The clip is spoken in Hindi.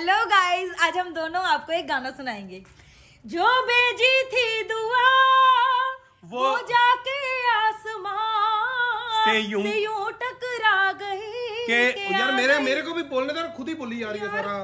हेलो गाइस आज हम दोनों आपको एक गाना सुनाएंगे जो भेजी थी दुआ वो, वो जाके आसमान टकरा गई के, के यार मेरे मेरे को भी बोलने दो खुद ही बोली जा रही है सारा